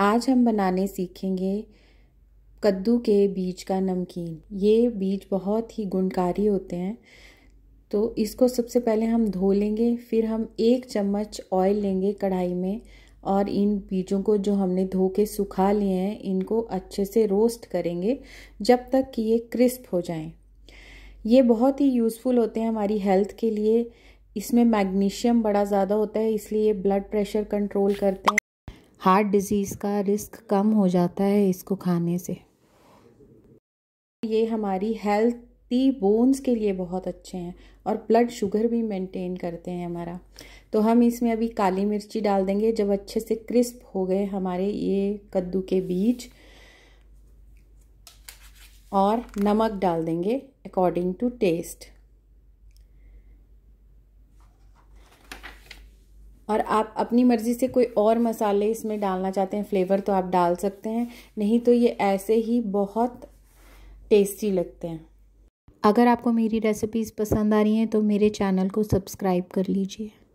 आज हम बनाने सीखेंगे कद्दू के बीज का नमकीन ये बीज बहुत ही गुणकारी होते हैं तो इसको सबसे पहले हम धो लेंगे फिर हम एक चम्मच ऑयल लेंगे कढ़ाई में और इन बीजों को जो हमने धो के सुखा लिए हैं इनको अच्छे से रोस्ट करेंगे जब तक कि ये क्रिस्प हो जाएं ये बहुत ही यूज़फुल होते हैं हमारी हेल्थ के लिए इसमें मैग्नीशियम बड़ा ज़्यादा होता है इसलिए ये ब्लड प्रेशर कंट्रोल करते हैं हार्ट डिज़ीज़ का रिस्क कम हो जाता है इसको खाने से ये हमारी हेल्थी बोन्स के लिए बहुत अच्छे हैं और ब्लड शुगर भी मेंटेन करते हैं हमारा तो हम इसमें अभी काली मिर्ची डाल देंगे जब अच्छे से क्रिस्प हो गए हमारे ये कद्दू के बीज और नमक डाल देंगे अकॉर्डिंग टू टेस्ट और आप अपनी मर्ज़ी से कोई और मसाले इसमें डालना चाहते हैं फ्लेवर तो आप डाल सकते हैं नहीं तो ये ऐसे ही बहुत टेस्टी लगते हैं अगर आपको मेरी रेसिपीज़ पसंद आ रही हैं तो मेरे चैनल को सब्सक्राइब कर लीजिए